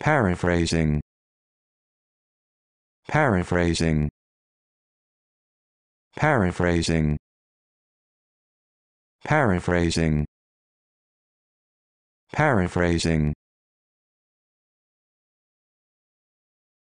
Paraphrasing. Paraphrasing. Paraphrasing. Paraphrasing. Paraphrasing.